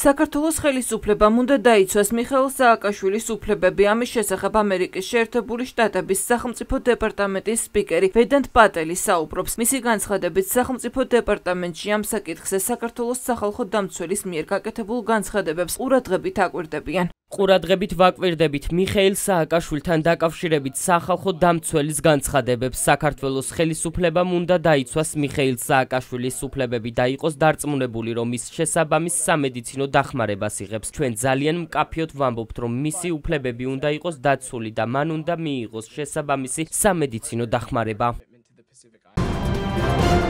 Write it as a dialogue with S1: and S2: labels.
S1: საქართველოს ხელისუფლებამ უნდა დაიცვას მიხეილ სააკაშვილის უფლებები ამის შესახებ ამერიკის შეერთებული შტატების სახელმწიფო დეპარტამენტის სპიკერი ვედანტ პატელი საუბრობს მისი განცხადებით სახელმწიფო დეპარტამენტში ამ საკითხზე საქართველოს სახალხო დამცველის მიერ გაკეთებულ განცხადებებს ყურადღებით აკვირდებიან
S2: ყურადღებით ვაკვირდებით მიხეილ სააკაშვილთან დაკავშირებით სახალხო დამცველის განცხადებებს საქართველოს ხელისუფლებამ უნდა დაიცვას მიხეილ სააკაშვილის უფლებები და იყოს დარწმუნებული რომ ის შესაბამის სამედიცინო დახმარებას იღებს ჩვენ ძალიან მკაფიოდ ვამბობთ რომ მისი უფლებები უნდა იყოს დაცული და მან უნდა მიიღოს შესაბამისი სამედიცინო დახმარება Thank you.